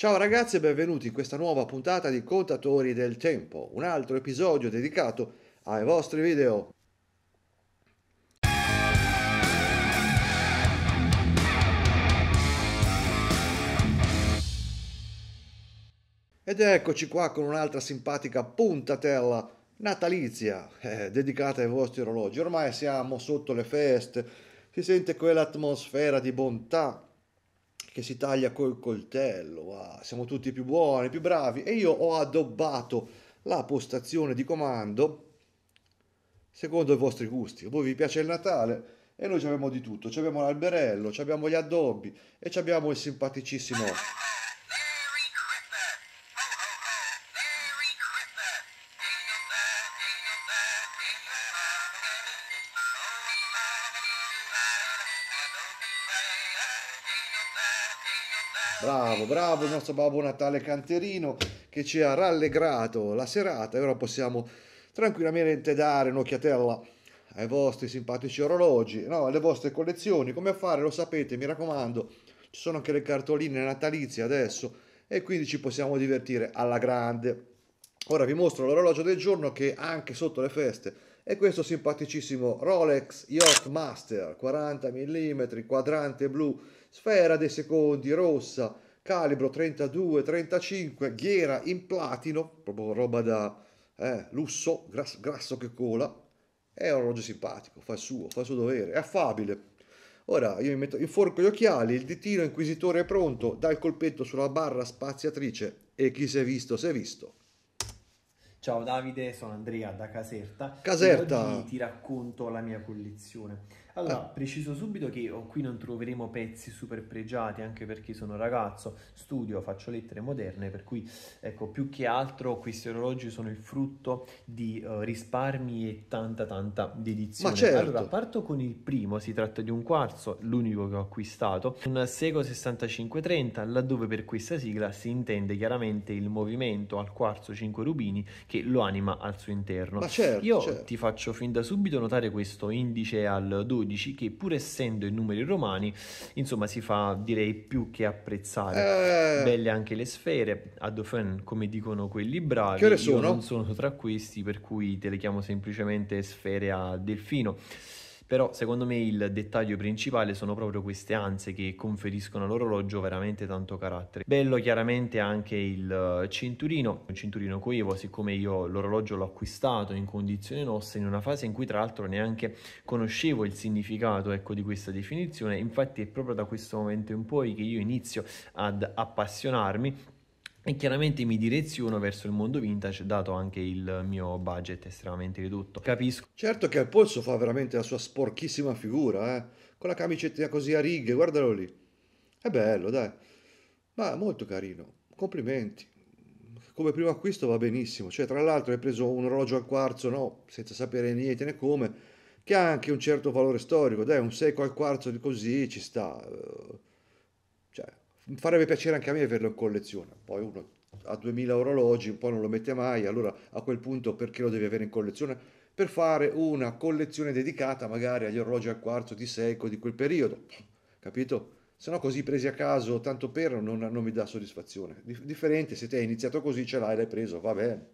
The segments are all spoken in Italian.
Ciao ragazzi e benvenuti in questa nuova puntata di Contatori del Tempo, un altro episodio dedicato ai vostri video. Ed eccoci qua con un'altra simpatica puntatella natalizia eh, dedicata ai vostri orologi. Ormai siamo sotto le feste, si sente quell'atmosfera di bontà che si taglia col coltello, wow, siamo tutti più buoni, più bravi e io ho addobbato la postazione di comando secondo i vostri gusti. A voi vi piace il Natale e noi abbiamo di tutto, abbiamo l'alberello, abbiamo gli addobbi e abbiamo il simpaticissimo Bravo, bravo il nostro Babbo Natale Canterino che ci ha rallegrato la serata e ora possiamo tranquillamente dare un'occhiatella ai vostri simpatici orologi, no, alle vostre collezioni, come a fare lo sapete, mi raccomando, ci sono anche le cartoline natalizie adesso e quindi ci possiamo divertire alla grande. Ora vi mostro l'orologio del giorno che anche sotto le feste e questo simpaticissimo Rolex Yacht Master 40 mm quadrante blu sfera dei secondi rossa calibro 32 35 ghiera in platino proprio roba da eh, lusso grasso, grasso che cola è un orologio simpatico fa il suo fa il suo dovere è affabile Ora io mi metto, inforco gli occhiali, il ditino inquisitore è pronto, dal colpetto sulla barra spaziatrice e chi si è visto si è visto. Ciao Davide, sono Andrea da Caserta. Caserta! oggi ti racconto la mia collezione. Allora, eh. preciso subito che qui non troveremo pezzi super pregiati, anche perché sono ragazzo, studio, faccio lettere moderne, per cui ecco, più che altro questi orologi sono il frutto di uh, risparmi e tanta tanta dedizione. Ma certo. Allora, parto con il primo, si tratta di un quarzo, l'unico che ho acquistato, un Seco 6530, laddove per questa sigla si intende chiaramente il movimento al quarzo 5 rubini che lo anima al suo interno. Ma certo, Io certo. ti faccio fin da subito notare questo indice al 12 12 che pur essendo in numeri romani insomma si fa direi più che apprezzare. Eh... Belle anche le sfere, a Dauphin come dicono quelli bravi, che ore sono? non sono tra questi per cui te le chiamo semplicemente sfere a delfino però secondo me il dettaglio principale sono proprio queste anse che conferiscono all'orologio veramente tanto carattere. Bello chiaramente anche il eh, cinturino, un cinturino coevo, siccome io l'orologio l'ho acquistato in condizioni nostre, in una fase in cui tra l'altro neanche conoscevo il significato ecco, di questa definizione, infatti è proprio da questo momento in poi che io inizio ad appassionarmi e chiaramente mi direziono verso il mondo vintage dato anche il mio budget estremamente ridotto. Capisco. Certo che al polso fa veramente la sua sporchissima figura, eh? con la camicetta così a righe, guardalo lì. È bello, dai. Ma molto carino. Complimenti. Come primo acquisto va benissimo, cioè tra l'altro hai preso un orologio al quarzo, no, senza sapere niente né come, che ha anche un certo valore storico, dai, un secco al quarzo di così ci sta farebbe piacere anche a me averlo in collezione. Poi uno ha 2000 orologi, poi non lo mette mai, allora a quel punto perché lo devi avere in collezione? Per fare una collezione dedicata magari agli orologi al quarzo di secco di quel periodo, capito? Se no così presi a caso, tanto per, non, non mi dà soddisfazione. Differente se ti hai iniziato così, ce l'hai, l'hai preso, va bene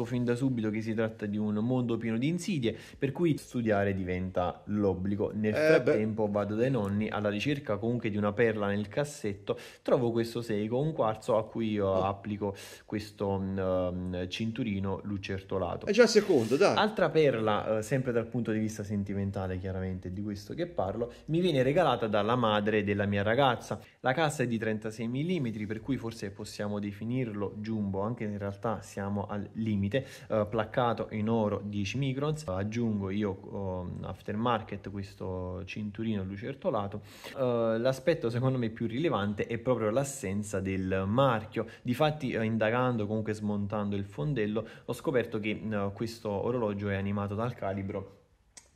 capisco fin da subito che si tratta di un mondo pieno di insidie, per cui studiare diventa l'obbligo. Nel eh frattempo beh. vado dai nonni alla ricerca comunque di una perla nel cassetto, trovo questo seiko, un quarzo a cui io oh. applico questo um, cinturino lucertolato. È eh, già secondo, dai. Altra perla, uh, sempre dal punto di vista sentimentale chiaramente, di questo che parlo, mi viene regalata dalla madre della mia ragazza. La cassa è di 36 mm, per cui forse possiamo definirlo jumbo, anche se in realtà siamo al limite, eh, placcato in oro 10 microns, aggiungo io oh, aftermarket questo cinturino lucertolato. Eh, l'aspetto secondo me più rilevante è proprio l'assenza del marchio, difatti eh, indagando, comunque smontando il fondello, ho scoperto che eh, questo orologio è animato dal calibro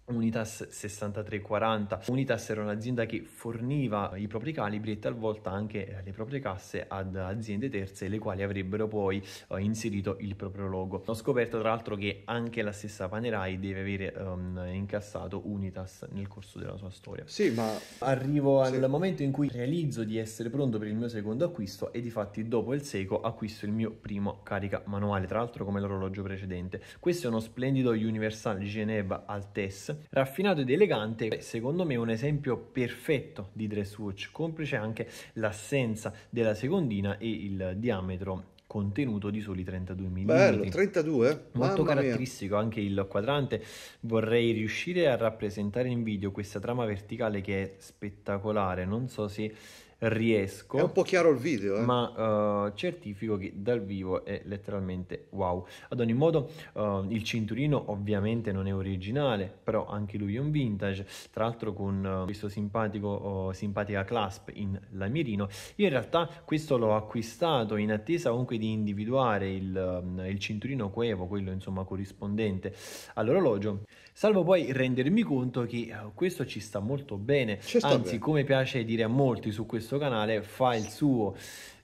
Unitas 6340. Unitas era un'azienda che forniva i propri calibri e talvolta anche eh, le proprie casse ad aziende terze le quali avrebbero poi uh, inserito il proprio logo. Ho scoperto tra l'altro che anche la stessa Panerai deve avere um, incassato Unitas nel corso della sua storia. Sì, ma arrivo al sì. momento in cui realizzo di essere pronto per il mio secondo acquisto e di fatti dopo il Seiko acquisto il mio primo carica manuale, tra l'altro come l'orologio precedente. Questo è uno splendido Universal Geneva Altes raffinato ed elegante è secondo me un esempio perfetto di dress watch complice anche l'assenza della secondina e il diametro contenuto di soli 32 mm. Bello, 32? Molto Mamma caratteristico mia. anche il quadrante. Vorrei riuscire a rappresentare in video questa trama verticale che è spettacolare. Non so se riesco. È un po' chiaro il video, eh? ma uh, certifico che dal vivo è letteralmente wow. Ad ogni modo, uh, il cinturino ovviamente non è originale, però anche lui è un vintage, tra l'altro con uh, questo simpatico simpatica clasp in lamirino. Io in realtà questo l'ho acquistato in attesa comunque di individuare il, ehm, il cinturino coevo, quello insomma corrispondente all'orologio, salvo poi rendermi conto che questo ci sta molto bene, ci anzi bene. come piace dire a molti su questo questo canale fa il suo.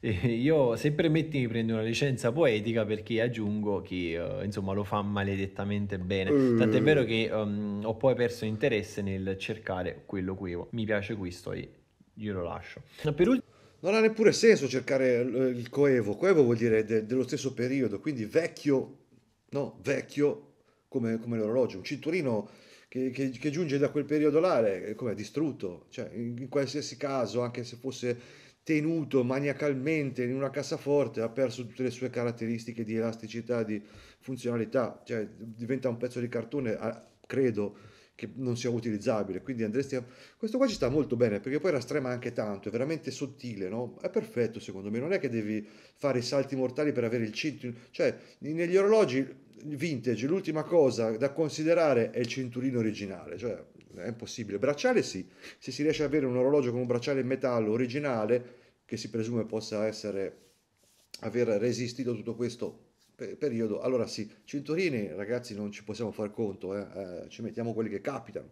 E io, se permetti, mi prendo una licenza poetica perché aggiungo che uh, insomma lo fa maledettamente bene. Mm. Tant'è vero che um, ho poi perso interesse nel cercare quello che mi piace questo e glielo lascio. Per ultimo non ha neppure senso cercare eh, il coevo. Coevo vuol dire de- dello stesso periodo, quindi vecchio, no, vecchio come, come l'orologio. Un cinturino che, che, che giunge da quel periodo là, è come distrutto, cioè in, in qualsiasi caso, anche se fosse tenuto maniacalmente in una cassaforte, ha perso tutte le sue caratteristiche di elasticità, di funzionalità, cioè diventa un pezzo di cartone, credo che non sia utilizzabile, quindi andresti a... Questo qua ci sta molto bene, perché poi rastrema anche tanto, è veramente sottile, no? È perfetto secondo me, non è che devi fare i salti mortali per avere il cinturino, cioè negli orologi vintage, l'ultima cosa da considerare è il cinturino originale, cioè è impossibile. Bracciale sì, se si riesce ad avere un orologio con un bracciale in metallo originale, che si presume possa essere, aver resistito tutto questo periodo, allora sì, cinturini ragazzi non ci possiamo far conto, eh? Eh, ci mettiamo quelli che capitano.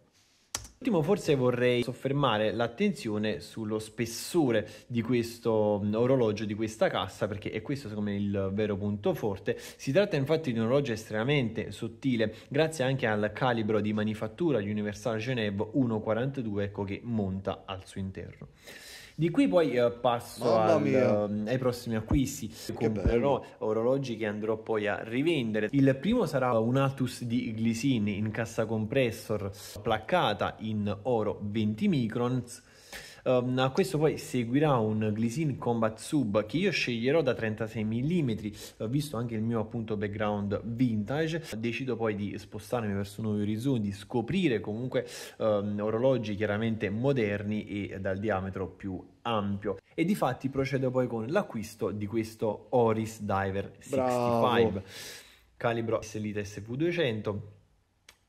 Ultimo forse vorrei soffermare l'attenzione sullo spessore di questo mm, orologio, di questa cassa, perché è questo secondo me il vero punto forte. Si tratta infatti di un orologio estremamente sottile, grazie anche al calibro di manifattura di Universal Genève 1.42, ecco che monta al suo interno. Di qui poi eh, passo al, ehm, ai prossimi acquisti. Comprerò orologi che andrò poi a rivendere. Il primo sarà un Altus di Glisini in cassa compressor placcata in oro 20 microns Um, a questo poi seguirà un Glycine Combat Sub che io sceglierò da 36 mm, visto anche il mio appunto background vintage. Decido poi di spostarmi verso nuovi orizzonti, scoprire comunque um, orologi chiaramente moderni e dal diametro più ampio e di fatti procedo poi con l'acquisto di questo Oris Diver 65 Bravo. calibro SLIT SV200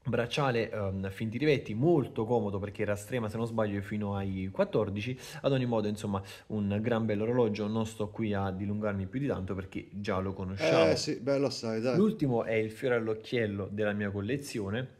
bracciale um, ehm, fin di rivetti molto comodo perché era strema se non sbaglio fino ai 14 ad ogni modo insomma un gran bello orologio non sto qui a dilungarmi più di tanto perché già lo conosciamo eh sì bello sai dai l'ultimo è il fiore all'occhiello della mia collezione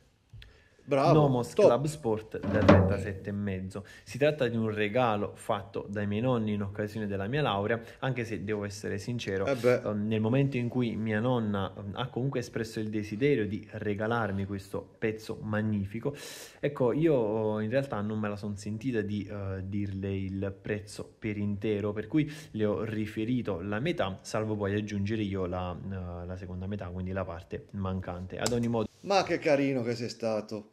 Bravo. Nomos top. Club Sport da 37,5. Si tratta di un regalo fatto dai miei nonni in occasione della mia laurea, anche se devo essere sincero, eh ehm, nel momento in cui mia nonna ehm, ha comunque espresso il desiderio di regalarmi questo pezzo magnifico, ecco, io ehm, in realtà non me la sono sentita di uh, dirle il prezzo per intero, per cui le ho riferito la metà, salvo poi aggiungere io la, uh, la seconda metà, quindi la parte mancante. Ad ogni modo... Ma che carino che sei stato!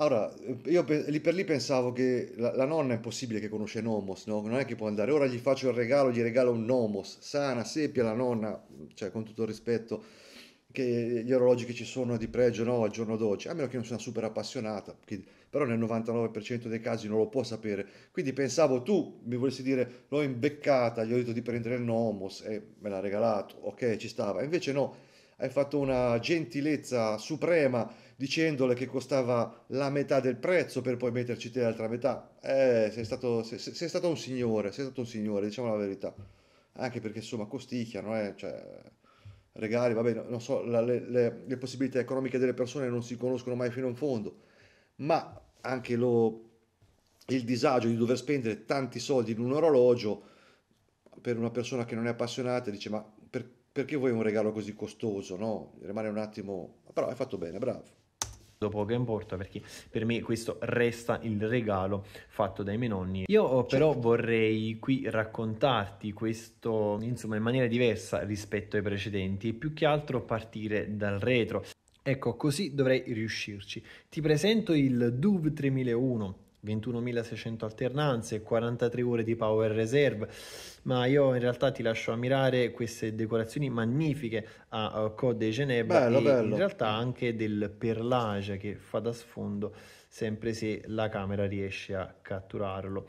Allora, eh, io lì per lì pensavo che la, la nonna è possibile che conosce Nomos, no? Non è che può andare, ora gli faccio il regalo, gli regalo un Nomos, sana, seppia la nonna, cioè con tutto il rispetto che gli orologi che ci sono di pregio, no, al giorno d'oggi, a meno che non sia una super appassionata, che, però nel 99% dei casi non lo può sapere. Quindi pensavo tu mi volessi dire, l'ho imbeccata, gli ho detto di prendere il Nomos e me l'ha regalato, ok, ci stava. Invece no, hai fatto una gentilezza suprema dicendole che costava la metà del prezzo per poi metterci te l'altra metà. Eh, sei stato, sei, sei stato un signore, sei stato un signore, diciamo la verità. Anche perché insomma costicchiano, eh, cioè, regali, va bene, non so, la, le, le, le possibilità economiche delle persone non si conoscono mai fino in fondo, ma anche lo, il disagio di dover spendere tanti soldi in un orologio per una persona che non è appassionata dice ma per, perché vuoi un regalo così costoso no rimane un attimo però hai fatto bene bravo poco importa perché per me questo resta il regalo fatto dai miei nonni. Io oh, però certo. vorrei qui raccontarti questo insomma in maniera diversa rispetto ai precedenti e più che altro partire dal retro. Ecco, così dovrei riuscirci. Ti presento il DUV 3001 21.600 alternanze, 43 ore di power reserve, ma io in realtà ti lascio ammirare queste decorazioni magnifiche a Côte de Genève bello, e bello. in realtà anche del perlage che fa da sfondo sempre se la camera riesce a catturarlo.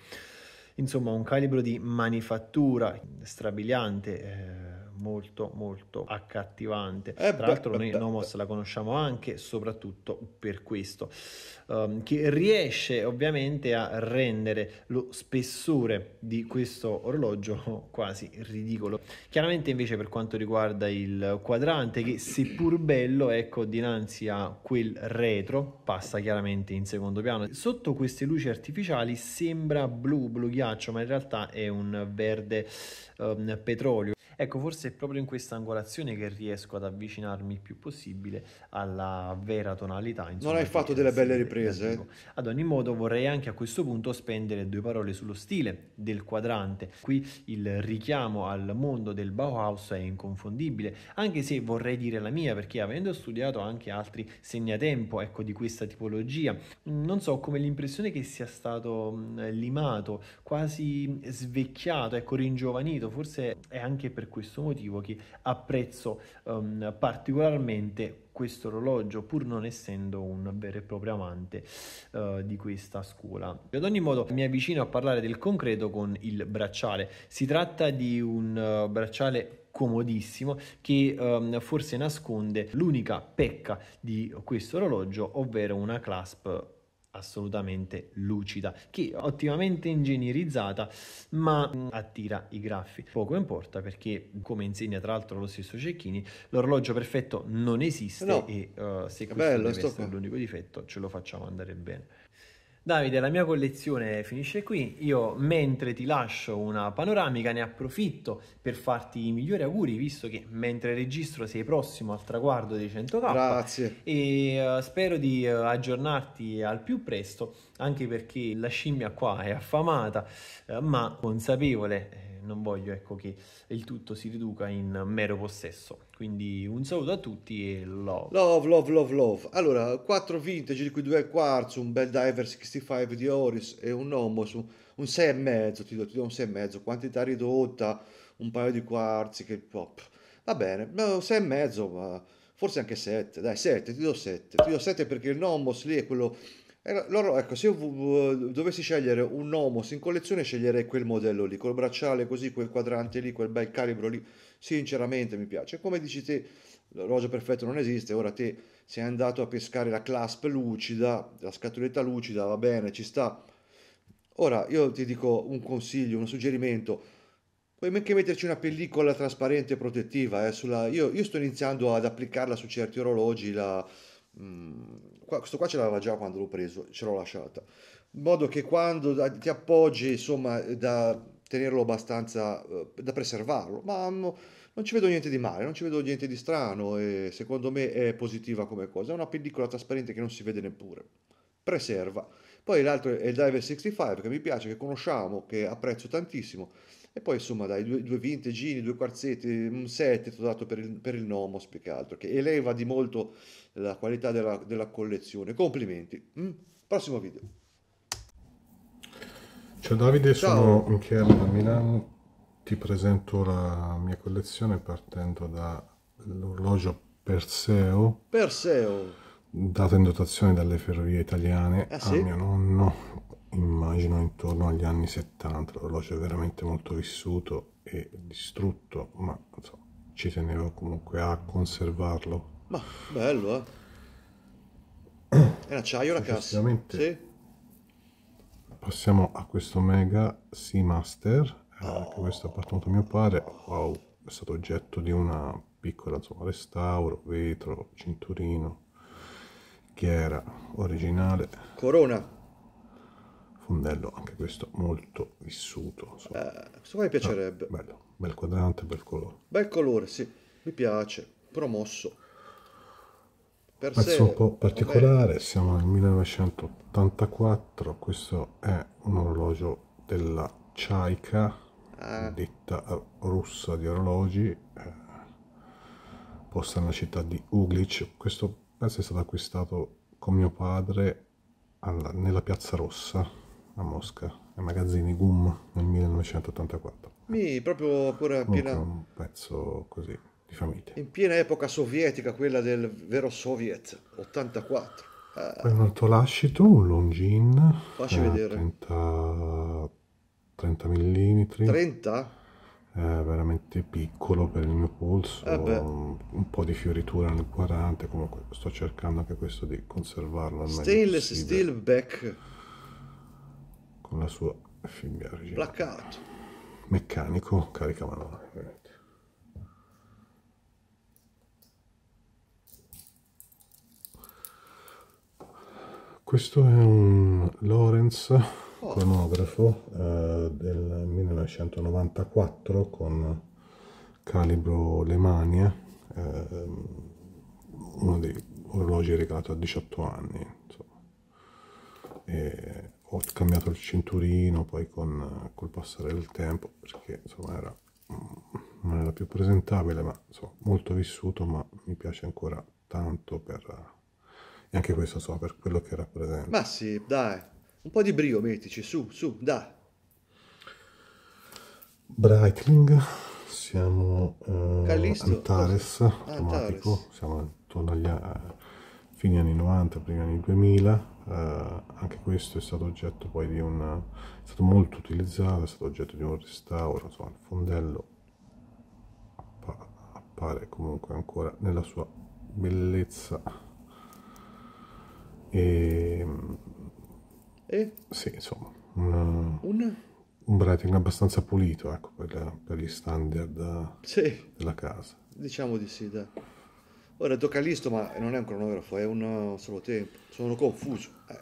Insomma, un calibro di manifattura strabiliante. Eh, molto molto eh, accattivante. Eh, Tra l'altro noi Nomos la conosciamo anche soprattutto per questo, um, che riesce ovviamente a rendere lo spessore di questo orologio quasi ridicolo. Chiaramente invece per quanto riguarda il quadrante che seppur bello ecco dinanzi a quel retro passa chiaramente in secondo piano. Sotto queste luci artificiali sembra blu, blu ghiaccio ma in realtà è un verde um, petrolio Ecco, forse è proprio in questa angolazione che riesco ad avvicinarmi il più possibile alla vera tonalità. Insomma, non hai fatto delle belle riprese. Eh? Ecco. Ad ogni modo vorrei anche a questo punto spendere due parole sullo stile del quadrante. Qui il richiamo al mondo del Bauhaus è inconfondibile, anche se vorrei dire la mia perché avendo studiato anche altri segnatempo ecco, di questa tipologia, non so come l'impressione che sia stato limato, quasi svecchiato, ecco, ringiovanito, forse è anche per questo motivo che apprezzo um, particolarmente questo orologio pur non essendo un vero e proprio amante uh, di questa scuola. Ad ogni modo mi avvicino a parlare del concreto con il bracciale. Si tratta di un uh, bracciale comodissimo che um, forse nasconde l'unica pecca di questo orologio, ovvero una clasp assolutamente lucida, che è ottimamente ingegnerizzata, ma mm, attira i graffi. Poco importa perché, come insegna tra l'altro lo stesso Cecchini, l'orologio perfetto non esiste no. e uh, se questo Bello, deve essere l'unico difetto, ce lo facciamo andare bene. Davide, la mia collezione finisce qui, io mentre ti lascio una panoramica ne approfitto per farti i migliori auguri, visto che mentre registro sei prossimo al traguardo dei 100k. Grazie. E uh, spero di uh, aggiornarti al più presto, anche perché la scimmia qua è affamata, uh, ma consapevole non voglio ecco, che il tutto si riduca in mero possesso. Quindi un saluto a tutti e love. Love, love, love, love. Allora, 4 vintage di cui 2 quartz, un bel diver 65 di Oris e un Nomos, un 6,5, ti do, ti do un 6,5, quantità ridotta, un paio di quarzi che... pop. va bene, 6,5 ma forse anche 7, dai 7, ti do 7, ti do 7 perché il Nomos lì è quello eh, loro, ecco, se io dovessi scegliere un Nomos in collezione, sceglierei quel modello lì, col bracciale così, quel quadrante lì, quel bel calibro lì. Sinceramente mi piace. Come dici te, l'orologio perfetto non esiste, ora te sei andato a pescare la clasp lucida, la scatoletta lucida, va bene, ci sta. Ora, io ti dico un consiglio, un suggerimento. Puoi anche metterci una pellicola trasparente protettiva. Eh, sulla... io, io sto iniziando ad applicarla su certi orologi, la Mm, questo qua ce l'aveva già quando l'ho preso, ce l'ho lasciata. In modo che quando eh, ti appoggi, insomma, eh, da tenerlo abbastanza, eh, da preservarlo. Ma mm, non ci vedo niente di male, non ci vedo niente di strano e secondo me è positiva come cosa. È una pellicola trasparente che non si vede neppure. Preserva. Poi l'altro è il Diver 65 che mi piace, che conosciamo, che apprezzo tantissimo e poi insomma dai, due, due vintegini, due quarzetti, un set dato per il, per il Nomos più che altro, che eleva di molto la qualità della, della collezione. Complimenti. Mm? Prossimo video. Ciao Davide, Ciao. sono Michele da Milano. Ti presento la mia collezione partendo dall'orologio Perseo. Perseo dato in dotazione dalle ferrovie italiane eh, sì? mio nonno immagino intorno agli anni 70 l'orologio è veramente molto vissuto e distrutto ma insomma, ci tenevo comunque a conservarlo ma bello eh è acciaio la cassa sì. passiamo a questo mega Seamaster, eh, oh. eh, che questo è appartenuto a mio padre wow è stato oggetto di una piccola insomma restauro vetro cinturino che era originale corona fondello, anche questo molto vissuto. So. Eh, questo qua mi piacerebbe. Ah, bello, bel quadrante, bel colore. Bel colore, sì, mi piace, promosso. Per Pezzo sé, un po' particolare, vabbè. siamo nel 1984, questo è un orologio della Chaika, ah. ditta russa di orologi, eh, posta nella città di Uglic. Questo pezzo è stato acquistato con mio padre alla, nella Piazza Rossa a Mosca, ai magazzini GUM nel 1984. Mi proprio ancora in piena... Un pezzo così di famiglia. In piena epoca sovietica, quella del vero Soviet, 84. Eh. Poi un altro lascito, un Longin. Facci eh, vedere. 30, 30 mm. 30? Eh, veramente piccolo per il mio polso, eh un, un, po' di fioritura nel 40, comunque sto cercando anche questo di conservarlo al Stainless steel back con la sua scimmia placcato meccanico carica manuale questo è un Lorenz cronografo oh. eh, del 1994 con calibro Lemania eh, uno dei orologi regalato a 18 anni insomma. E ho cambiato il cinturino poi con col passare del tempo perché insomma era mm, non era più presentabile ma insomma molto vissuto ma mi piace ancora tanto per e anche questo so per quello che rappresenta ma sì dai un po' di brio mettici su su dai Brightling siamo eh, Antares automatico Antares. siamo intorno agli fine anni 90 primi anni 2000 eh, anche questo è stato oggetto poi di un è stato molto utilizzato è stato oggetto di un restauro insomma il fondello appare comunque ancora nella sua bellezza e, ehm, e? sì insomma una, una? un brating abbastanza pulito ecco per, per gli standard sì. della casa diciamo di sì da. Ora, Docalisto, ma non è un cronografo, è un uh, solo tempo. Sono confuso. Eh.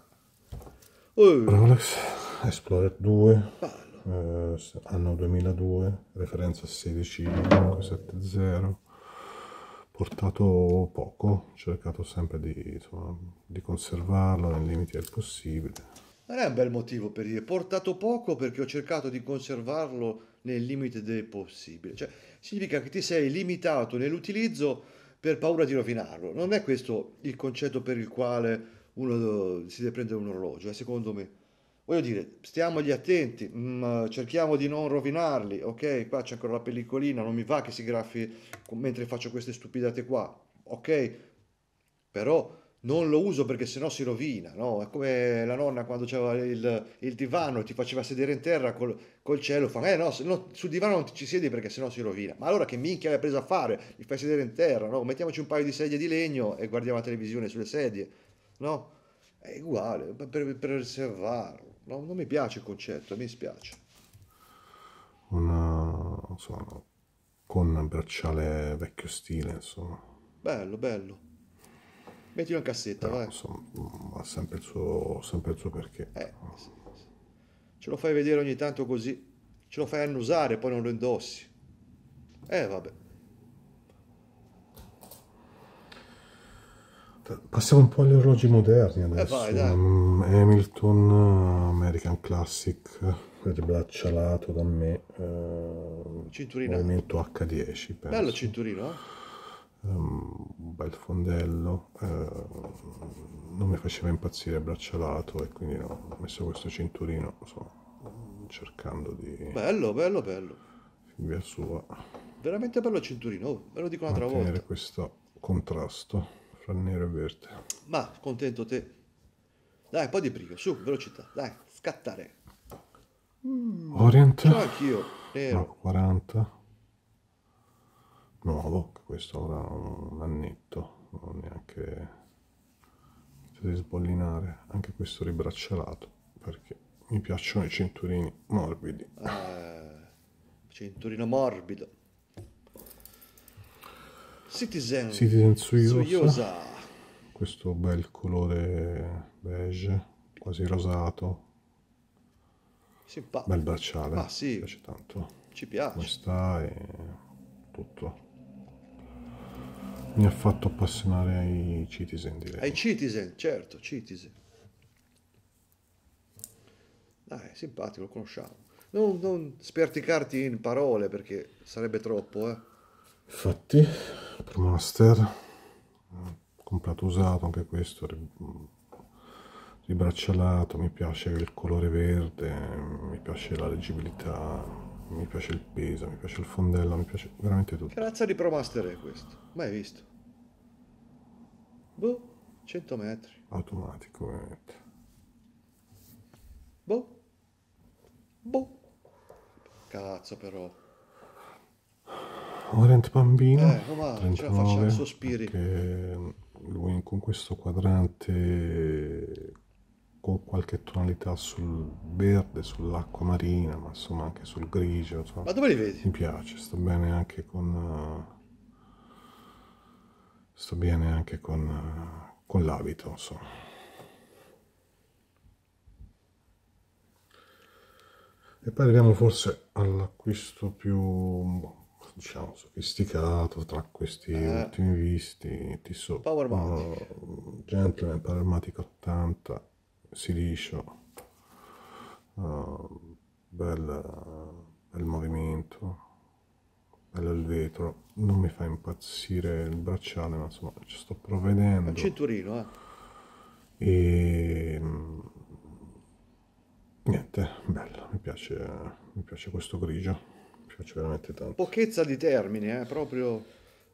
Rolex Explorer 2 eh, anno 2002 referenza 16570 portato poco cercato sempre di, insomma, di conservarlo nei limiti del possibile non è un bel motivo per dire portato poco perché ho cercato di conservarlo nel limite del possibile cioè significa che ti sei limitato nell'utilizzo per paura di rovinarlo. Non è questo il concetto per il quale uno eh, si deve prendere un orologio, eh, secondo me. Voglio dire, stiamogli attenti, mh, mm, cerchiamo di non rovinarli, ok? Qua c'è ancora la pellicolina, non mi va che si graffi mentre faccio queste stupidate qua, ok? Però non lo uso perché sennò si rovina, no? È come la nonna quando c'era il, il divano ti faceva sedere in terra col, col cielo, fa, eh no, no, sul divano non ci siedi perché sennò si rovina. Ma allora che minchia hai preso a fare? Mi fai sedere in terra, no? Mettiamoci un paio di sedie di legno e guardiamo la televisione sulle sedie, no? È uguale, per, preservarlo. No? Non mi piace il concetto, mi spiace. Una, insomma, con un bracciale vecchio stile, insomma. Bello, bello. Mettilo in cassetta, Però, vai. Insomma, mm, ha sempre il suo, sempre il suo perché. Eh, sì, sì. Ce lo fai vedere ogni tanto così, ce lo fai annusare poi non lo indossi. Eh, vabbè. Passiamo un po' agli orologi moderni eh, adesso. Eh vai, mm, Hamilton, American Classic, sbraccialato da me. Eh, cinturino. Movimento H10. Penso. Bello cinturino, eh? Um, bel fondello, eh, non mi faceva impazzire il braccialato e quindi no, ho messo questo cinturino, insomma, cercando di... Bello, bello, bello. Via sua. Veramente bello il cinturino, ve oh, lo dico un'altra volta. questo contrasto fra nero e verde. Ma, contento te. Dai, un po' di brio, su, velocità, dai, scattare. Mm, Orient. anch'io, nero. No, 40 nuovo, questo ora un annetto, non neanche potete sbollinare anche questo ribraccialato perché mi piacciono i cinturini morbidi. Eh, cinturino morbido. Citizen, Citizen Suyosa. Suyosa. Questo bel colore beige, quasi rosato. Simpatico. Bel bracciale. Ah, sì. Mi piace tanto. Ci piace. sta e tutto. Mi ha fatto appassionare ai Citizen, direi. Ai Citizen, certo, Citizen. Dai, simpatico, lo conosciamo. Non, non sperticarti in parole perché sarebbe troppo, eh. Infatti, per Monster, comprato usato anche questo, ribraccialato, mi piace il colore verde, mi piace la leggibilità, mi piace il peso, mi piace il fondello, mi piace veramente tutto. Che razza di promaster è questo? Mai visto? Boh, 100 metri. Automatico, veramente. Boh. Boh. Cazzo però. Orient oh, bambino. Eh, oh, ma 39, ce la facciamo, sospiri. Lui con questo quadrante con qualche tonalità sul verde, sull'acqua marina, ma insomma anche sul grigio. Insomma. Ma dove li vedi? Mi piace, sto bene anche con... Uh, sto bene anche con, uh, con l'abito, insomma. E poi arriviamo forse all'acquisto più, boh, diciamo, sofisticato tra questi eh. ultimi visti. Tissot Power eh, Matic. Gentleman Power Matic 80 si liscio uh, ah, bel, bel movimento bello il vetro non mi fa impazzire il bracciale ma insomma ci sto provvedendo il cinturino eh e ehm, niente bello mi piace mi piace questo grigio mi piace veramente tanto pochezza di termini, eh proprio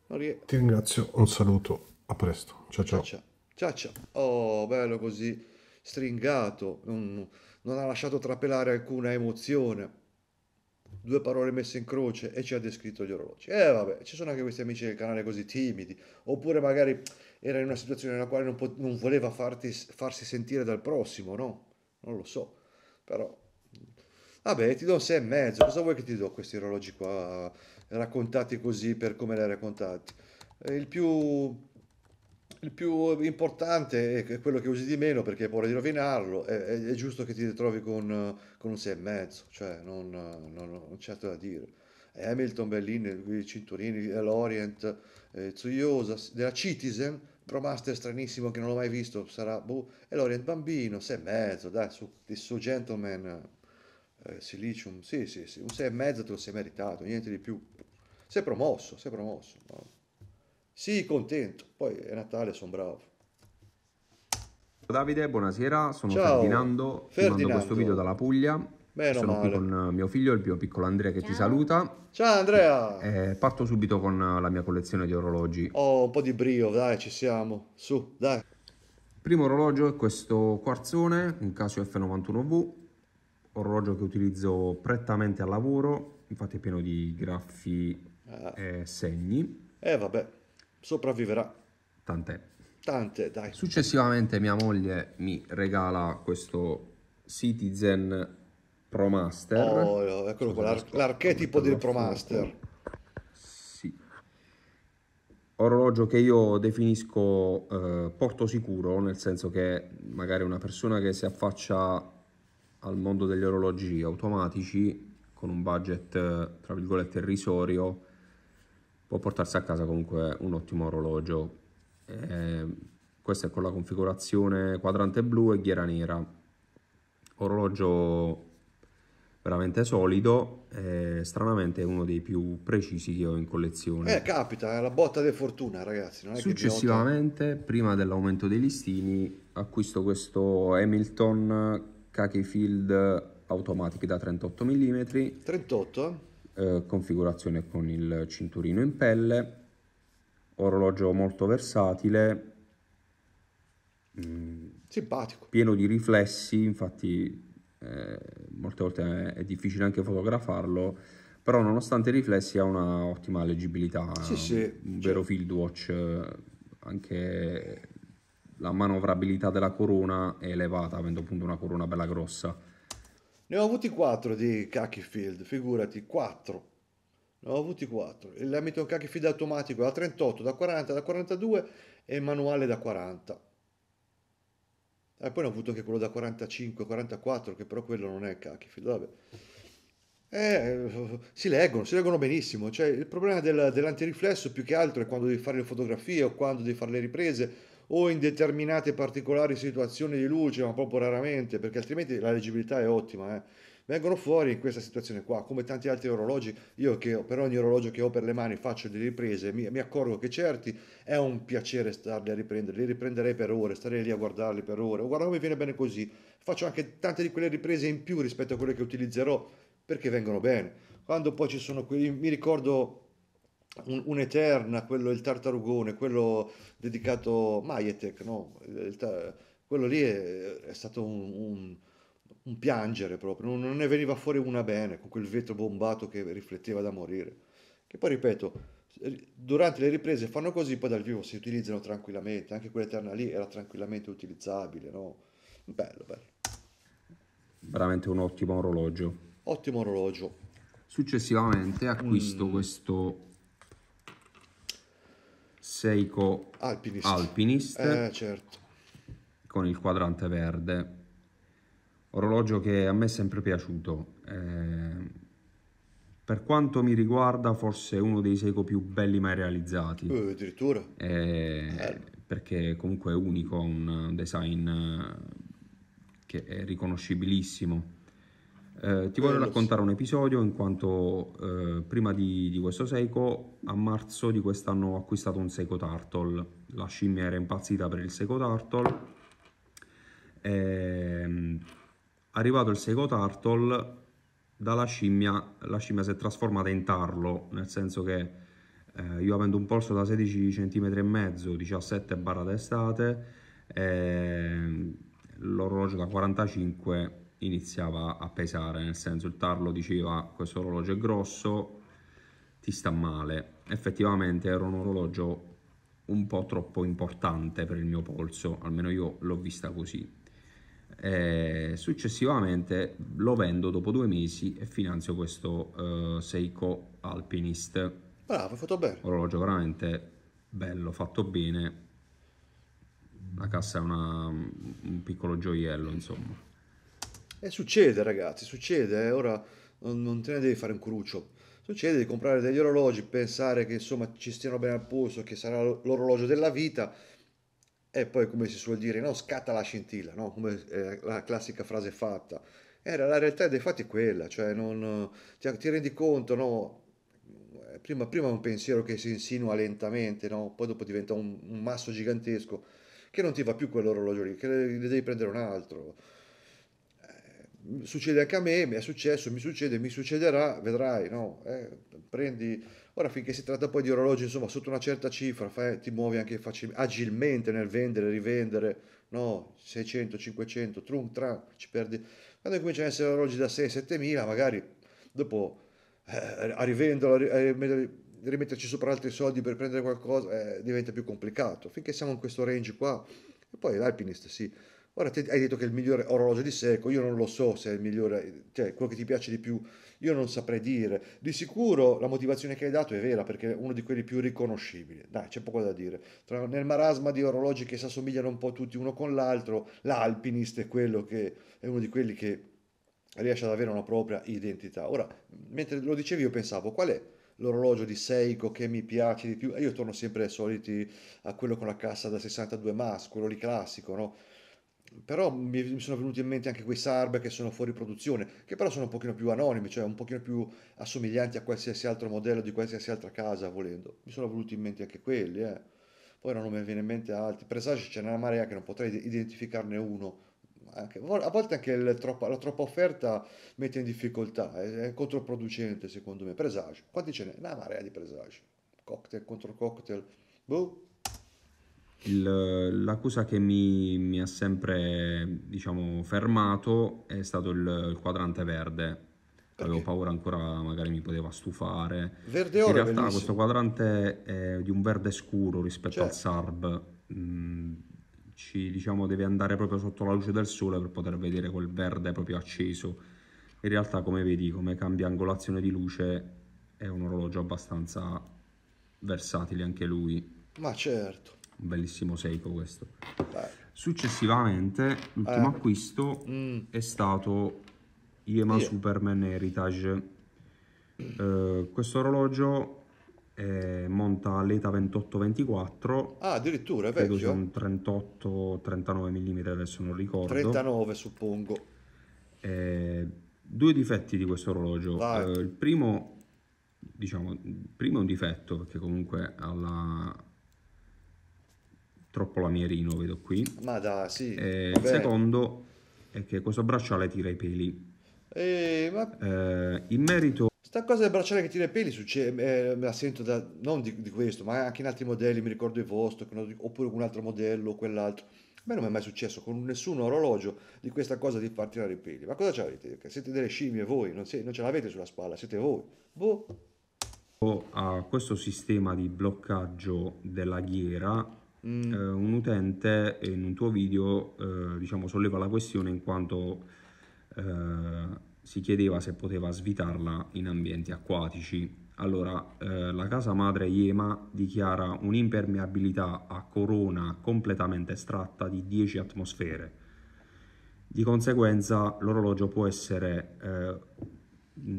rie... ti ringrazio un saluto a presto ciao ciao ciao ciao, ciao. oh bello così stringato, non, non ha lasciato trapelare alcuna emozione. Due parole messe in croce e ci ha descritto gli orologi. E eh, vabbè, ci sono anche questi amici del canale così timidi, oppure magari era in una situazione nella quale non, pot- non voleva farti, farsi sentire dal prossimo, no? Non lo so, però Vabbè, ti do un 6 e mezzo. Cosa vuoi che ti do questi orologi qua raccontati così per come li hai raccontati? Il più il più importante è quello che usi di meno perché hai paura di rovinarlo, è, è, è giusto che ti ritrovi con, con un 6,5, cioè non, non, non c'è altro da dire. Hamilton, Bellini, Cinturini, l'Orient, eh, Tsuyosa, della Citizen, Promaster stranissimo che non l'ho mai visto, sarà boh, e l'Orient Bambino, mezzo, dai, su, su Gentleman, eh, Silicium, sì, sì, sì, un e mezzo te lo sei meritato, niente di più. Sei promosso, sei promosso. No? Sì, contento. Poi è Natale, sono bravo. Davide, buonasera, sono Ciao, Ferdinando, Ferdinando. Ti mando questo video dalla Puglia. Bene Sono male. qui con eh, mio figlio, il mio piccolo Andrea che Ciao. ti saluta. Ciao Andrea! Eh, parto subito con eh, la mia collezione di orologi. Oh, un po' di brio, dai, ci siamo. Su, dai. Primo orologio è questo quarzone, un Casio F91V, orologio che utilizzo prettamente al lavoro, infatti è pieno di graffi ah. e segni. Eh vabbè sopravviverà. Tant'è. Tante, dai. Successivamente mia moglie mi regala questo Citizen Pro Master. Oh, oh, oh, eccolo qua, l'ar- l'archetipo del Pro Master. Sì. Orologio che io definisco eh, porto sicuro, nel senso che magari una persona che si affaccia al mondo degli orologi automatici con un budget tra virgolette irrisorio può portarsi a casa comunque un ottimo orologio. Eh, questo è con la configurazione quadrante blu e ghiera nera. Orologio veramente solido, eh, stranamente è uno dei più precisi che ho in collezione. Eh, capita, è la botta di fortuna, ragazzi. Successivamente, prima dell'aumento dei listini, acquisto questo Hamilton Khaki Field Automatic da 38 mm. 38? Eh, configurazione con il cinturino in pelle, orologio molto versatile, mm, simpatico, pieno di riflessi, infatti eh, molte volte è difficile anche fotografarlo, però nonostante i riflessi ha una ottima leggibilità, sì, sì, un vero cioè... field watch, anche la manovrabilità della corona è elevata, avendo appunto una corona bella grossa. Ne ho avuti 4 di Cachifield, figurati, 4. Ne ho avuti 4. L'Hamilton Cachifield automatico da 38, da 40, da 42 e il manuale da 40. E eh, poi ne ho avuto anche quello da 45, 44, che però quello non è Cachifield, vabbè. Eh, si leggono, si leggono benissimo. Cioè, il problema del, dell'antiriflesso più che altro è quando devi fare le fotografie o quando devi fare le riprese o in determinate particolari situazioni di luce, ma proprio raramente, perché altrimenti la leggibilità è ottima. Eh. Vengono fuori in questa situazione qua, come tanti altri orologi, io che per ogni orologio che ho per le mani faccio delle riprese, mi, mi accorgo che certi è un piacere starli a riprendere, li riprenderei per ore, starei lì a guardarli per ore, o guarda come viene bene così, faccio anche tante di quelle riprese in più rispetto a quelle che utilizzerò, perché vengono bene. Quando poi ci sono quelli, mi ricordo un, un, Eterna, quello il tartarugone, quello dedicato a Maietek, no? quello lì è, è stato un, un, un, piangere proprio, non, non, ne veniva fuori una bene con quel vetro bombato che rifletteva da morire. Che poi ripeto, durante le riprese fanno così, poi dal vivo si utilizzano tranquillamente, anche quell'Eterna lì era tranquillamente utilizzabile, no? Bello, bello. Veramente un ottimo orologio. Ottimo orologio. Successivamente acquisto mm. questo Seiko Alpinist, Alpinist eh, certo. con il quadrante verde. Orologio che a me è sempre piaciuto. Eh, per quanto mi riguarda, forse uno dei Seiko più belli mai realizzati. Eh, addirittura. Eh, perché comunque è unico, ha un design eh, che è riconoscibilissimo. Eh, ti voglio eh, raccontare un episodio in quanto eh, prima di, di, questo Seiko, a marzo di quest'anno ho acquistato un Seiko Turtle. La scimmia era impazzita per il Seiko Turtle. E, ehm, arrivato il Seiko Turtle, dalla scimmia, la scimmia si è trasformata in tarlo, nel senso che eh, io avendo un polso da 16 cm e mezzo, 17 barra d'estate, eh, l'orologio da 45 iniziava a pesare, nel senso il tarlo diceva questo orologio è grosso, ti sta male. Effettivamente era un orologio un po' troppo importante per il mio polso, almeno io l'ho vista così. E successivamente lo vendo dopo due mesi e finanzio questo eh, Seiko Alpinist. Bravo, fatto bene. Orologio veramente bello, fatto bene. La cassa è una, un piccolo gioiello, insomma. E eh, succede ragazzi, succede, eh? ora non te ne devi fare un cruccio. Succede di comprare degli orologi, pensare che insomma ci stiano bene al posto, che sarà l'orologio della vita e poi come si suol dire, no, scatta la scintilla, no? come eh, la classica frase fatta. Era eh, la realtà dei fatti è quella, cioè non, ti, ti rendi conto, no? Eh, prima, prima, è un pensiero che si insinua lentamente, no? poi dopo diventa un, un masso gigantesco che non ti va più quell'orologio lì, che ne devi prendere un altro succede anche a me, mi è successo, mi succede, mi succederà, vedrai, no? Eh, prendi, ora finché si tratta poi di orologi, insomma, sotto una certa cifra fai, ti muovi anche facilmente, agilmente nel vendere, rivendere, no? 600, 500, trun, tran, ci perdi. Quando cominciano ad essere orologi da 6, 7 mila, magari dopo eh, a rivenderlo, a rimetterci sopra altri soldi per prendere qualcosa, eh, diventa più complicato. Finché siamo in questo range qua, e poi l'alpinist sì Ora hai detto che è il migliore orologio di secco, io non lo so se è il migliore, cioè quello che ti piace di più, io non saprei dire. Di sicuro la motivazione che hai dato è vera perché è uno di quelli più riconoscibili. Dai, c'è poco da dire. Tra, nel marasma di orologi che si assomigliano un po' tutti uno con l'altro, l'alpinist è quello che è uno di quelli che riesce ad avere una propria identità. Ora, mentre lo dicevi io pensavo qual è l'orologio di Seiko che mi piace di più e io torno sempre ai soliti a quello con la cassa da 62 mas, quello lì classico, no? però mi, sono venuti in mente anche quei SARB che sono fuori produzione, che però sono un pochino più anonimi, cioè un pochino più assomiglianti a qualsiasi altro modello di qualsiasi altra casa, volendo. Mi sono venuti in mente anche quelli, eh. Poi non mi viene in mente altri. Presage c'è n'è una marea che non potrei identificarne uno. Anche, a volte anche troppa, la troppa offerta mette in difficoltà, è, è controproducente secondo me. Presage, quanti ce n'è? Una marea di presage. Cocktail contro cocktail. Boh la cosa che mi, mi, ha sempre diciamo, fermato è stato il, il quadrante verde. Perché? Avevo paura ancora, magari mi poteva stufare. Verde oro. In realtà bellissimo. questo quadrante è di un verde scuro rispetto certo. al SARB. Mm, ci diciamo deve andare proprio sotto la luce del sole per poter vedere quel verde proprio acceso. In realtà, come vedi, come cambia angolazione di luce, è un orologio abbastanza versatile anche lui. Ma certo. Un bellissimo Seiko questo. Successivamente l'ultimo eh. acquisto mm. è stato Iema yeah. Superman Heritage. Uh, questo orologio eh, monta all'età 28-24. Ah, addirittura, è vero. un 38-39 mm, adesso non ricordo. 39 suppongo. Eh, due difetti di questo orologio. Eh, il primo, diciamo, primo è un difetto perché comunque alla, troppo lamierino, vedo qui. Ma da, sì. Eh, il secondo è che questo bracciale tira i peli. e, eh, ma... eh, in merito... questa cosa del bracciale che tira i peli succede, eh, me la sento da, non di, di, questo, ma anche in altri modelli, mi ricordo il vostro, oppure un altro modello, o quell'altro. A me non mi è mai successo con nessun orologio di questa cosa di far tirare i peli. Ma cosa c'avete? Siete delle scimmie voi, non, se, non ce l'avete sulla spalla, siete voi. Boh. A questo sistema di bloccaggio della ghiera Mm. eh, un utente in un tuo video eh, diciamo, solleva la questione in quanto eh, si chiedeva se poteva svitarla in ambienti acquatici. Allora, eh, la casa madre Iema dichiara un'impermeabilità a corona completamente estratta di 10 atmosfere. Di conseguenza l'orologio può essere eh,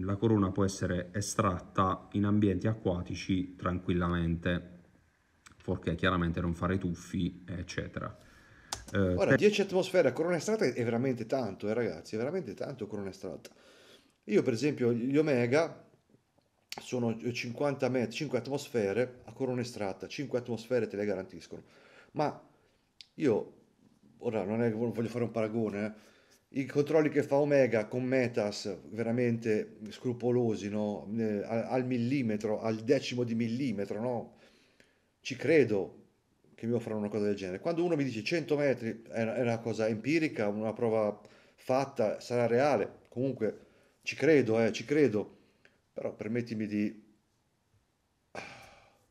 la corona può essere estratta in ambienti acquatici tranquillamente forché chiaramente non fare tuffi, eccetera. Eh, Ora, per... 10 atmosfere corona estratta è veramente tanto, eh, ragazzi, è veramente tanto corona estratta. Io, per esempio, gli Omega sono 50 metri, 5 atmosfere a corona estratta, 5 atmosfere te le garantiscono. Ma io, ora non è che voglio fare un paragone, eh, i controlli che fa Omega con metas veramente scrupolosi, no? Eh, al, al, millimetro, al decimo di millimetro, no? ci credo che mi offrano una cosa del genere. Quando uno mi dice 100 metri è una, cosa empirica, una prova fatta, sarà reale, comunque ci credo, eh, ci credo, però permettimi di ah,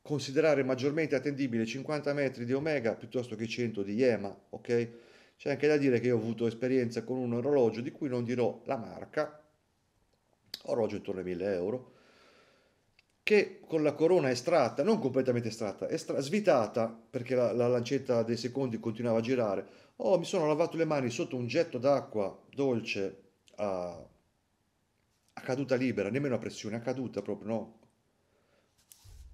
considerare maggiormente attendibile 50 metri di Omega piuttosto che 100 di Yema, ok? C'è anche da dire che io ho avuto esperienza con un orologio di cui non dirò la marca, orologio intorno ai 1000 euro, che con la corona estratta, non completamente estratta, estra- svitata perché la, la lancetta dei secondi continuava a girare. Oh, mi sono lavato le mani sotto un getto d'acqua dolce a, a caduta libera, nemmeno a pressione, a caduta proprio, no?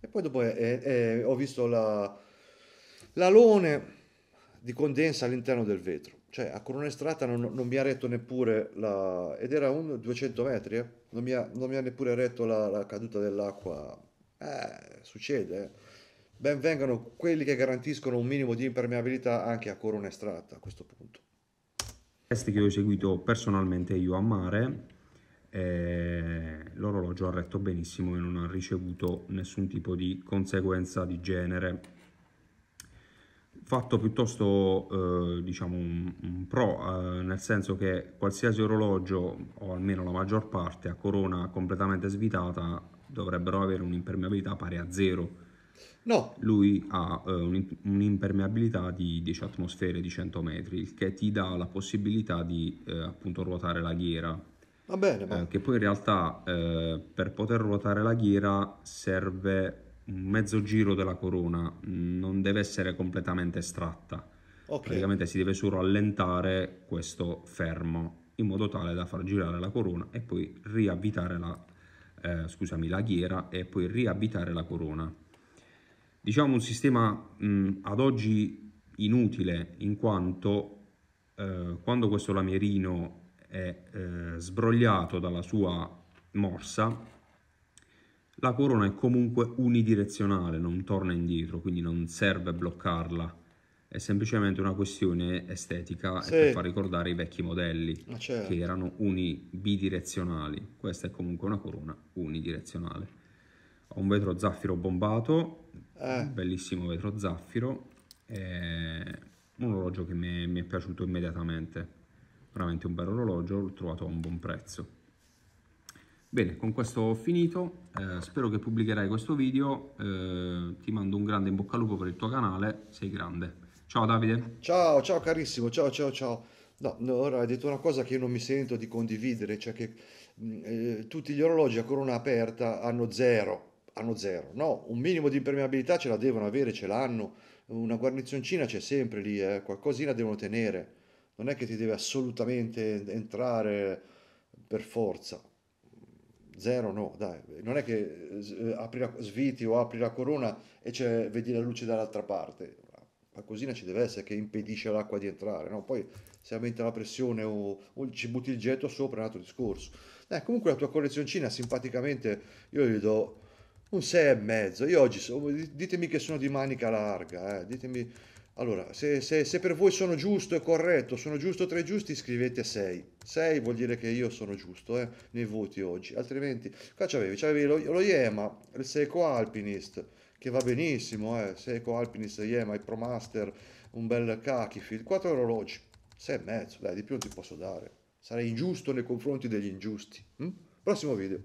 E poi dopo è, è, è, ho visto la, l'alone di condensa all'interno del vetro cioè a Corona estratta non, non, mi ha retto neppure la... ed era un 200 metri, eh? non, mi ha, non, mi ha, neppure retto la, la caduta dell'acqua. Eh, succede. Eh. Ben vengano quelli che garantiscono un minimo di impermeabilità anche a Corona estratta a questo punto. Test che ho eseguito personalmente io a mare, eh, l'orologio ha retto benissimo e non ha ricevuto nessun tipo di conseguenza di genere fatto piuttosto eh, diciamo un, un pro eh, nel senso che qualsiasi orologio o almeno la maggior parte a corona completamente svitata dovrebbero avere un'impermeabilità pari a zero no lui ha eh, un'impermeabilità di 10 atmosfere di 100 metri il che ti dà la possibilità di eh, appunto ruotare la ghiera va bene va. Eh, che poi in realtà eh, per poter ruotare la ghiera serve un mezzo giro della corona, non deve essere completamente estratta. Okay. Praticamente si deve solo allentare questo fermo in modo tale da far girare la corona e poi riavvitare la, eh, scusami, la ghiera e poi riavvitare la corona. Diciamo un sistema mh, ad oggi inutile in quanto eh, quando questo lamierino è eh, sbrogliato dalla sua morsa la corona è comunque unidirezionale, non torna indietro, quindi non serve bloccarla. È semplicemente una questione estetica sì. e per far ricordare i vecchi modelli certo. che erano uni Questa è comunque una corona unidirezionale. Ho un vetro zaffiro bombato, eh. bellissimo vetro zaffiro, un orologio che mi è, mi è piaciuto immediatamente. Veramente un bel orologio, l'ho trovato a un buon prezzo. Bene, con questo ho finito, eh, spero che pubblicherai questo video, eh, ti mando un grande in bocca al lupo per il tuo canale, sei grande. Ciao Davide. Ciao, ciao carissimo, ciao, ciao, ciao. No, no ora hai detto una cosa che io non mi sento di condividere, cioè che mm, eh, tutti gli orologi a corona aperta hanno zero, hanno zero. No, un minimo di impermeabilità ce la devono avere, ce l'hanno, una guarnizioncina c'è sempre lì, eh. qualcosina devono tenere. Non è che ti deve assolutamente entrare per forza. Zero no, dai, non è che eh, apri la, sviti o apri la corona e vedi la luce dall'altra parte. Qualcosina ci deve essere che impedisce l'acqua di entrare, no? Poi se aumenta la pressione o, o ci butti il getto sopra è un altro discorso. Eh, comunque la tua collezioncina simpaticamente io gli do un 6 e mezzo. Io oggi so, ditemi che sono di manica larga, eh, ditemi allora, se, se, se, per voi sono giusto e corretto, sono giusto tra i giusti, scrivete 6. 6 vuol dire che io sono giusto eh, nei voti oggi, altrimenti qua c'avevi, c'avevi lo, lo Yema, il Seco Alpinist, che va benissimo, eh, Seco Alpinist, Yema, il Promaster, un bel Kakifil, 4 orologi, 6 e mezzo, dai, di più non ti posso dare. Sarei ingiusto nei confronti degli ingiusti. Hm? Prossimo video.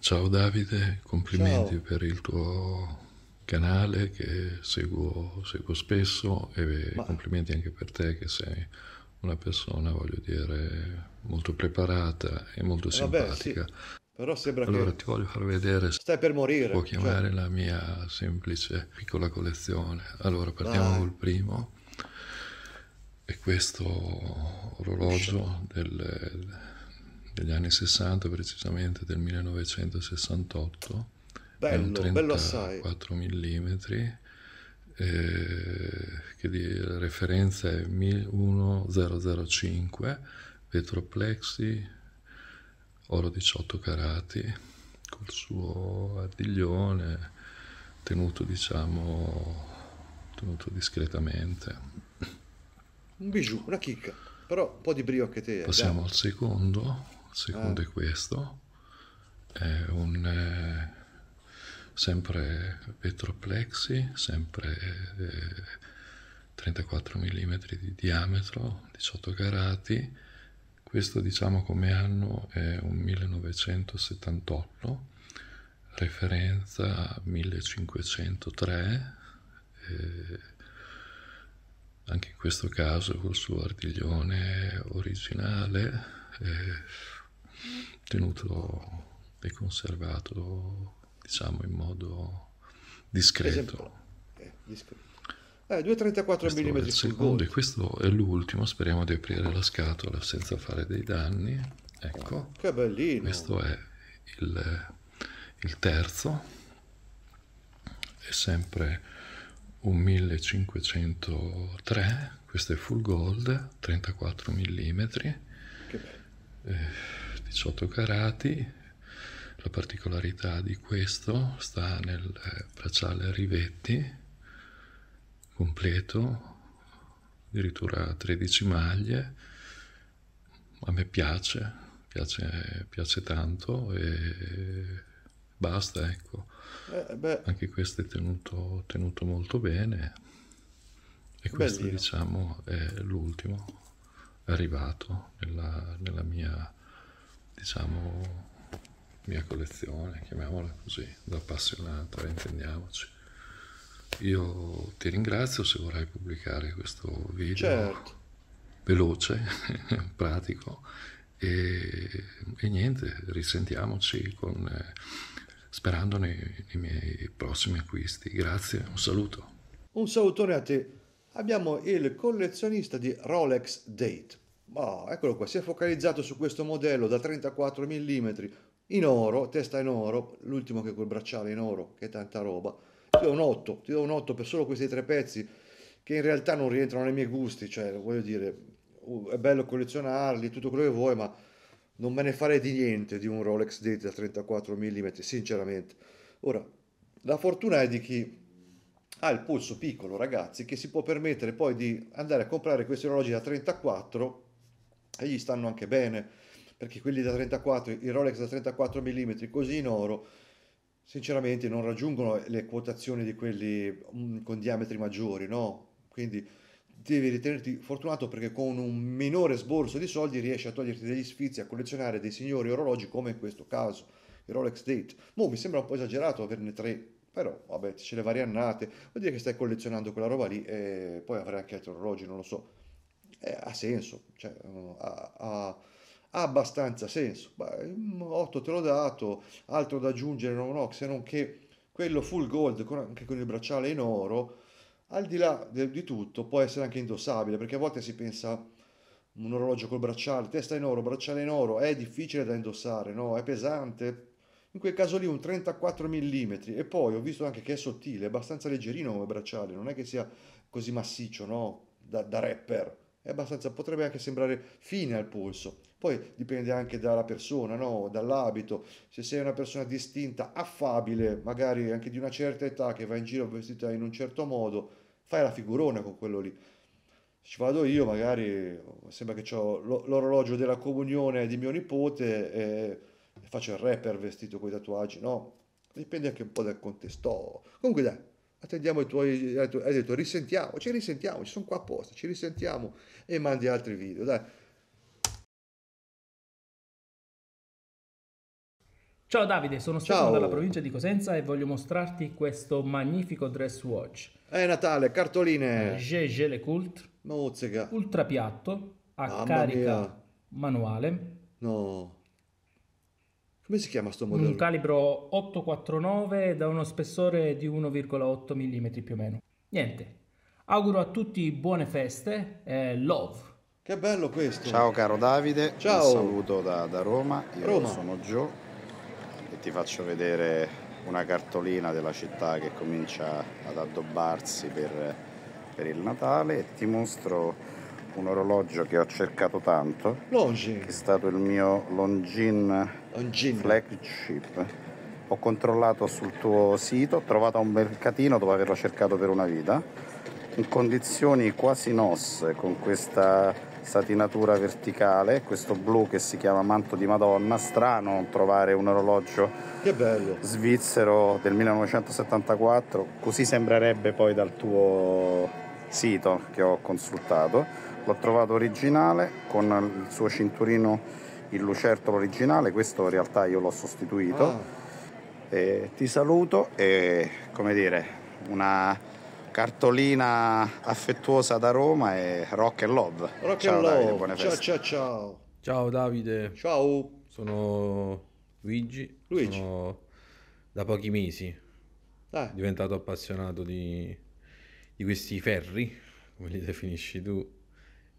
Ciao Davide, complimenti Ciao. per il tuo canale che seguo, seguo spesso e Ma... complimenti anche per te che sei una persona, voglio dire, molto preparata e molto eh, simpatica. Vabbè, sì. Però sembra allora che... ti voglio far vedere. se Stai per morire. Può cioè. chiamare cioè... la mia semplice piccola collezione. Allora partiamo col primo. E questo orologio del, degli anni 60, precisamente del 1968 bello, 34 bello assai. 4 mm, eh, che di referenza è 1005, vetroplexi oro 18 carati, col suo ardiglione tenuto diciamo tenuto discretamente. Un bijou, una chicca, però un po' di brio che te. Eh, Passiamo dai. al secondo, il secondo ah. è questo, è un... Eh, sempre vetro sempre eh, 34 mm di diametro, 18 carati. Questo diciamo come anno è un 1978, referenza 1503, eh, anche in questo caso col suo artiglione originale, eh, tenuto e conservato diciamo in modo discreto. Eh, 2,34 eh, mm il secondo e questo è l'ultimo, speriamo di aprire la scatola senza fare dei danni. Ecco, ah, che bellino. Questo è il, il terzo, è sempre un 1503, questo è full gold, 34 mm, eh, 18 carati, la particolarità di questo sta nel eh, bracciale a rivetti completo, addirittura 13 maglie. A me piace, piace, piace tanto e basta, ecco. Eh, Anche questo è tenuto, tenuto molto bene e questo Bellino. diciamo è l'ultimo arrivato nella, nella mia diciamo mia collezione, chiamiamola così, da appassionato, intendiamoci. Io ti ringrazio se vorrai pubblicare questo video certo. veloce, pratico e, e, niente, risentiamoci con, eh, sperando nei, nei miei prossimi acquisti. Grazie, un saluto. Un salutone a te. Abbiamo il collezionista di Rolex Date. Oh, eccolo qua, si è focalizzato su questo modello da 34 mm, in oro, testa in oro, l'ultimo che col bracciale in oro, che è tanta roba. Ti do un 8, ti do un 8 per solo questi tre pezzi che in realtà non rientrano nei miei gusti, cioè voglio dire, è bello collezionarli, tutto quello che vuoi, ma non me ne farei di niente di un Rolex Date da 34 mm, sinceramente. Ora, la fortuna è di chi ha il polso piccolo, ragazzi, che si può permettere poi di andare a comprare questi orologi da 34 e gli stanno anche bene perché quelli da 34, i Rolex da 34 mm così in oro, sinceramente non raggiungono le quotazioni di quelli mm, con diametri maggiori, no? Quindi devi ritenerti fortunato perché con un minore sborso di soldi riesci a toglierti degli sfizi, a collezionare dei signori orologi come in questo caso, i Rolex Date. Mo' mi sembra un po' esagerato averne tre, però vabbè, ce le varie annate, vuol dire che stai collezionando quella roba lì e poi avrai anche altri orologi, non lo so. Eh, ha senso, cioè, mm, ha, ha ha abbastanza senso. Beh, 8 mm, te l'ho dato, altro da aggiungere non ho, se non che quello full gold, con, anche con il bracciale in oro, al di là de, di tutto può essere anche indossabile, perché a volte si pensa un orologio col bracciale, testa in oro, bracciale in oro, è difficile da indossare, no? È pesante. In quel caso lì un 34 mm e poi ho visto anche che è sottile, è abbastanza leggerino come bracciale, non è che sia così massiccio, no? Da, da rapper è abbastanza, potrebbe anche sembrare fine al polso. Poi dipende anche dalla persona, no? dall'abito. Se sei una persona distinta, affabile, magari anche di una certa età che va in giro vestita in un certo modo, fai la figurona con quello lì. Ci vado io, magari sembra che ho l'orologio della comunione di mio nipote e faccio il rapper vestito con i tatuaggi, no? Dipende anche un po' dal contesto. Comunque dai, attendiamo i tuoi, eh, hai detto risentiamo, ci risentiamo, ci sono qua apposta, ci risentiamo e mandi altri video, dai. Ciao Davide, sono Stefano Ciao. dalla provincia di Cosenza e voglio mostrarti questo magnifico dress watch. È Natale, cartoline. GG Le Cult. Mozzica. Ultra piatto, a Mamma carica mia. manuale. No. Come si chiama questo modello? Un calibro 849 da uno spessore di 1,8 mm più o meno. Niente. Auguro a tutti buone feste e love. Che bello questo. Ciao caro Davide. Ciao. Un saluto da, da Roma. Io Roma. sono Gio e ti faccio vedere una cartolina della città che comincia ad addobbarsi per, per il Natale e ti mostro un orologio che ho cercato tanto. Longe. Che è stato il mio Longin, Longin. flagship. Ho controllato sul tuo sito, ho trovato a un mercatino dopo averlo cercato per una vita, in condizioni quasi nosse, con questa satinatura verticale, questo blu che si chiama manto di Madonna. Strano trovare un orologio svizzero del 1974, così sembrerebbe poi dal tuo sito che ho consultato l'ho trovato originale con il suo cinturino il lucertolo originale, questo in realtà io l'ho sostituito. Ah. Eh, ti saluto e come dire, una cartolina affettuosa da Roma e rock and love. Rock ciao and Davide, love. buone feste. Ciao ciao ciao. Ciao Davide. Ciao. Sono Luigi. Luigi. Sono da pochi mesi ah. diventato appassionato di, di questi ferri, come li definisci tu,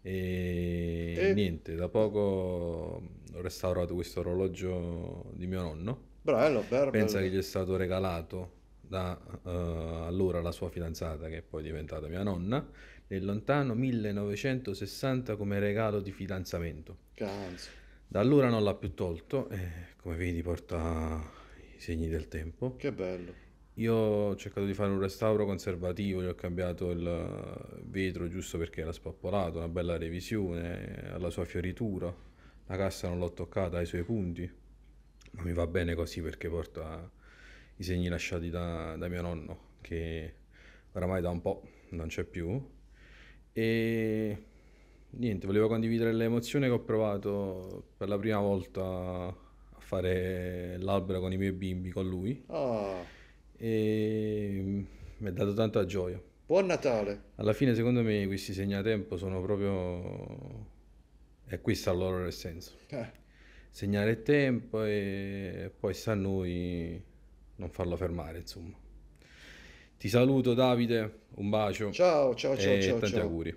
e, e, niente, da poco ho restaurato questo orologio di mio nonno. Bello, bello. Pensa bello. che gli è stato regalato da uh, allora la sua fidanzata, che è poi diventata mia nonna, nel lontano 1960 come regalo di fidanzamento. Cazzo. Da allora non l'ha più tolto e eh, come vedi porta i segni del tempo. Che bello. Io ho cercato di fare un restauro conservativo, gli ho cambiato il vetro giusto perché era spappolato, una bella revisione alla sua fioritura. La cassa non l'ho toccata ai suoi punti, ma mi va bene così perché porta i segni lasciati da, da mio nonno, che oramai da un po' non c'è più. E niente, volevo condividere l'emozione che ho provato per la prima volta a fare l'albero con i miei bimbi, con lui. Oh e mm, mi ha dato tanta gioia. Buon Natale! Alla fine secondo me questi segnatempo sono proprio... e qui sta il loro nel senso. Eh. Segnare il tempo e poi sta a noi non farlo fermare insomma. Ti saluto Davide, un bacio. Ciao, ciao, ciao. E ciao, tanti ciao. auguri.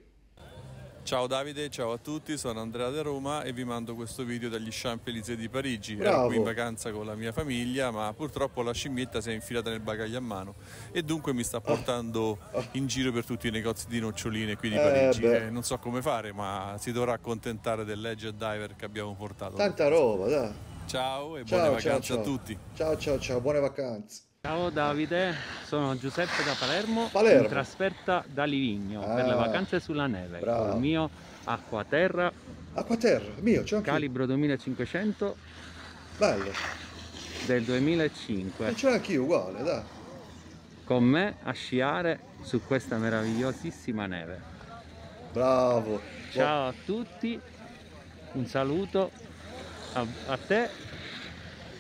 Ciao Davide, ciao a tutti, sono Andrea da Roma e vi mando questo video dagli Champs-Élysées di Parigi. Bravo. Ero qui in vacanza con la mia famiglia, ma purtroppo la scimmietta si è infilata nel bagaglio a mano e dunque mi sta portando in giro per tutti i negozi di noccioline qui di eh, Parigi. Eh, eh, non so come fare, ma si dovrà accontentare del Legend Diver che abbiamo portato. Tanta roba, dai. Ciao e ciao, buone ciao, vacanze ciao. a tutti. Ciao ciao ciao, buone vacanze. Ciao Davide, sono Giuseppe da Palermo, Palermo. in trasferta da Livigno ah, per le ah, vacanze sulla neve bravo. con il mio acquaterra acquaterra, mio, c'è anche calibro 2500 bello del 2005 e ce l'ho anch'io uguale, dai con me a sciare su questa meravigliosissima neve bravo ciao a tutti un saluto a, a te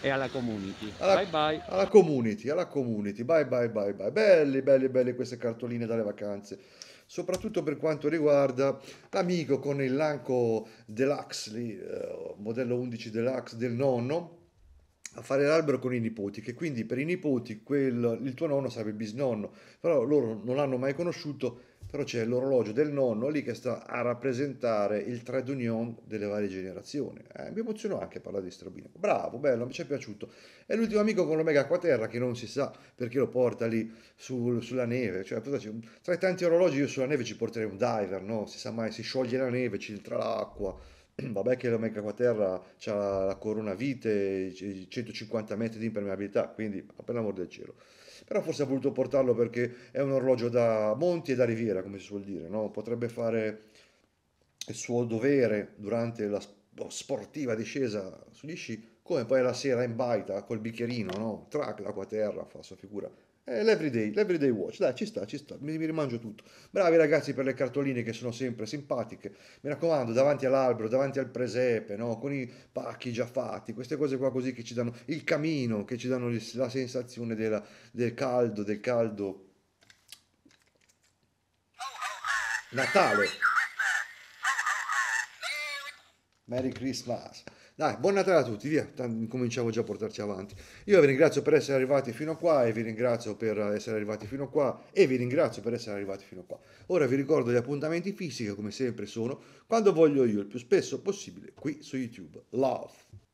e alla community. Alla, bye bye. Alla community, alla community. Bye bye bye bye. Belli, belli, belli queste cartoline dalle vacanze. Soprattutto per quanto riguarda l'amico con il Lanco Deluxe, lì, eh, modello 11 Deluxe del nonno, a fare l'albero con i nipoti, che quindi per i nipoti quel, il tuo nonno sarebbe bisnonno, però loro non l'hanno mai conosciuto però c'è l'orologio del nonno lì che sta a rappresentare il trade union delle varie generazioni. Eh, mi emoziono anche a parlare di Strabino. Bravo, bello, mi ci è piaciuto. È l'ultimo amico con l'Omega Quaterra che non si sa perché lo porta lì sul, sulla neve. Cioè, tra i tanti orologi io sulla neve ci porterei un diver, no? Si sa mai, si scioglie la neve, ci entra l'acqua. Vabbè che l'Omega Quaterra ha la corona vite, 150 metri di impermeabilità, quindi per l'amor del cielo però forse ha voluto portarlo perché è un orologio da monti e da riviera, come si suol dire, no? potrebbe fare il suo dovere durante la boh, sportiva discesa sugli sci, come poi la sera in baita col bicchierino, no? track l'acqua terra, fa la sua figura. Eh, l'everyday, l'everyday watch, dai, ci sta, ci sta, mi, mi, rimangio tutto. Bravi ragazzi per le cartoline che sono sempre simpatiche. Mi raccomando, davanti all'albero, davanti al presepe, no? con i pacchi già fatti, queste cose qua così che ci danno il camino, che ci danno la sensazione della, del caldo, del caldo. Natale. Merry Christmas. Dai, buon Natale a tutti, via, cominciamo già a portarci avanti. Io vi ringrazio per essere arrivati fino a qua e vi ringrazio per essere arrivati fino a qua e vi ringrazio per essere arrivati fino a qua. Ora vi ricordo gli appuntamenti fisici come sempre sono quando voglio io, il più spesso possibile, qui su YouTube. Love!